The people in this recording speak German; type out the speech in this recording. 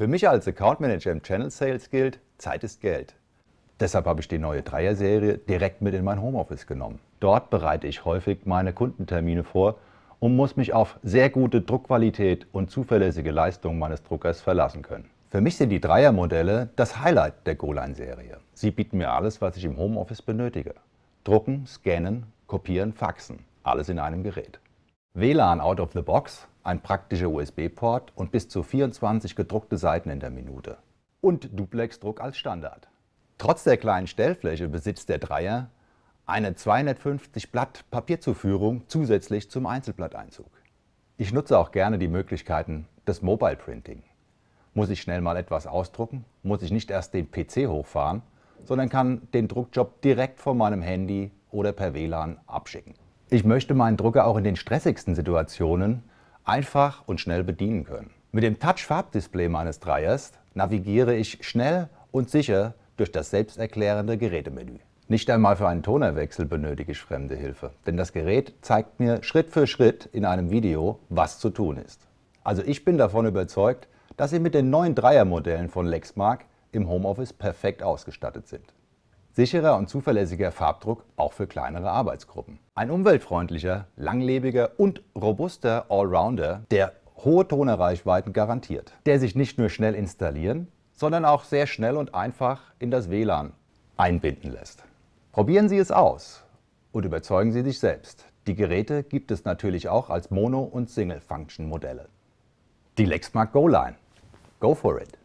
Für mich als Account Manager im Channel Sales gilt, Zeit ist Geld. Deshalb habe ich die neue Dreier-Serie direkt mit in mein Homeoffice genommen. Dort bereite ich häufig meine Kundentermine vor und muss mich auf sehr gute Druckqualität und zuverlässige Leistung meines Druckers verlassen können. Für mich sind die Dreier-Modelle das Highlight der Goline-Serie. Sie bieten mir alles, was ich im Homeoffice benötige. Drucken, scannen, kopieren, faxen. Alles in einem Gerät. WLAN out of the box ein praktischer USB-Port und bis zu 24 gedruckte Seiten in der Minute. Und Duplex-Druck als Standard. Trotz der kleinen Stellfläche besitzt der Dreier eine 250 Blatt Papierzuführung zusätzlich zum Einzelblatteinzug. Ich nutze auch gerne die Möglichkeiten des Mobile Printing. Muss ich schnell mal etwas ausdrucken, muss ich nicht erst den PC hochfahren, sondern kann den Druckjob direkt von meinem Handy oder per WLAN abschicken. Ich möchte meinen Drucker auch in den stressigsten Situationen einfach und schnell bedienen können. Mit dem touch farb display meines Dreiers navigiere ich schnell und sicher durch das selbsterklärende Gerätemenü. Nicht einmal für einen Tonerwechsel benötige ich fremde Hilfe, denn das Gerät zeigt mir Schritt für Schritt in einem Video, was zu tun ist. Also ich bin davon überzeugt, dass Sie mit den neuen Dreiermodellen von Lexmark im Homeoffice perfekt ausgestattet sind. Sicherer und zuverlässiger Farbdruck auch für kleinere Arbeitsgruppen. Ein umweltfreundlicher, langlebiger und robuster Allrounder, der hohe Tonerreichweiten garantiert, der sich nicht nur schnell installieren, sondern auch sehr schnell und einfach in das WLAN einbinden lässt. Probieren Sie es aus und überzeugen Sie sich selbst. Die Geräte gibt es natürlich auch als Mono- und Single-Function-Modelle. Die Lexmark Go Line. Go for it!